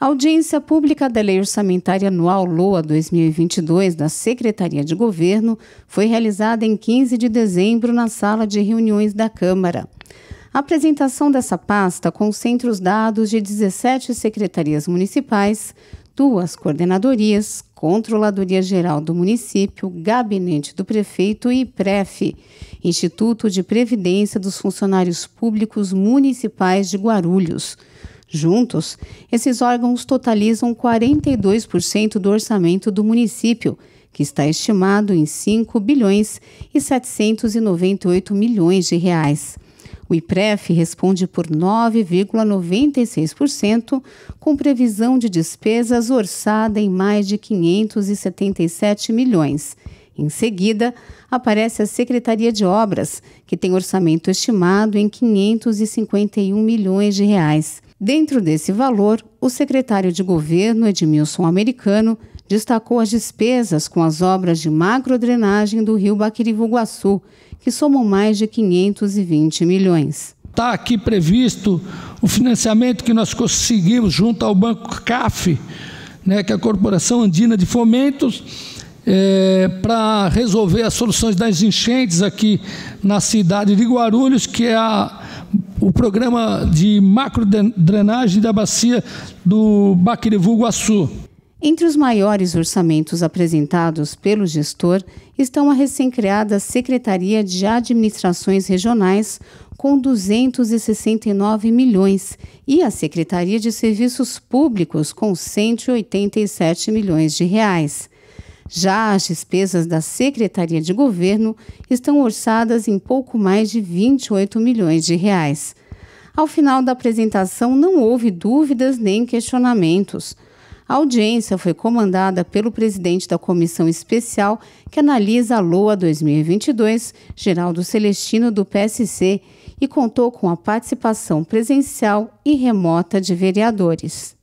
A audiência pública da Lei Orçamentária Anual LOA 2022 da Secretaria de Governo foi realizada em 15 de dezembro na sala de reuniões da Câmara. A apresentação dessa pasta concentra os dados de 17 secretarias municipais, duas coordenadorias, Controladoria Geral do Município, Gabinete do Prefeito e PREF, Instituto de Previdência dos Funcionários Públicos Municipais de Guarulhos Juntos, esses órgãos totalizam 42% do orçamento do município, que está estimado em 5 bilhões e 798 milhões de reais. O IPREF responde por 9,96%, com previsão de despesas orçada em mais de 577 milhões. Em seguida, aparece a Secretaria de Obras, que tem orçamento estimado em 551 milhões de reais. Dentro desse valor, o secretário de governo Edmilson Americano destacou as despesas com as obras de macrodrenagem do rio Baquirivuguaçu, que somam mais de 520 milhões. Está aqui previsto o financiamento que nós conseguimos junto ao Banco CAF, né, que é a Corporação Andina de Fomentos, é, para resolver as soluções das enchentes aqui na cidade de Guarulhos, que é a o programa de macro drenagem da bacia do Baquerivu Guaçu. Entre os maiores orçamentos apresentados pelo gestor estão a recém-criada Secretaria de Administrações Regionais, com 269 milhões, e a Secretaria de Serviços Públicos, com 187 milhões de reais. Já as despesas da Secretaria de Governo estão orçadas em pouco mais de 28 milhões de reais. Ao final da apresentação, não houve dúvidas nem questionamentos. A audiência foi comandada pelo presidente da comissão especial que analisa a LOA 2022, Geraldo Celestino, do PSC, e contou com a participação presencial e remota de vereadores.